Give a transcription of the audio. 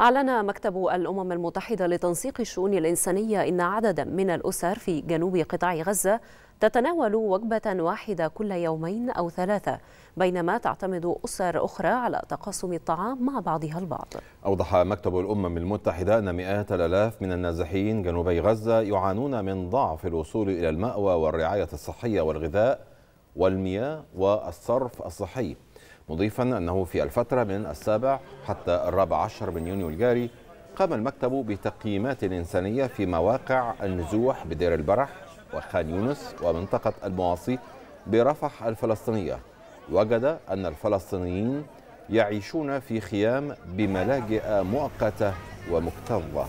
أعلن مكتب الأمم المتحدة لتنسيق الشؤون الإنسانية إن عددا من الأسر في جنوب قطاع غزة تتناول وجبة واحدة كل يومين أو ثلاثة بينما تعتمد أسر أخرى على تقاسم الطعام مع بعضها البعض أوضح مكتب الأمم المتحدة أن مئات الألاف من النازحين جنوبي غزة يعانون من ضعف الوصول إلى المأوى والرعاية الصحية والغذاء والمياه والصرف الصحي مضيفا أنه في الفترة من السابع حتى الرابع عشر من يونيو الجاري قام المكتب بتقييمات إنسانية في مواقع النزوح بدير البرح وخان يونس ومنطقة المواصي برفح الفلسطينية وجد أن الفلسطينيين يعيشون في خيام بملاجئ مؤقتة ومكتظة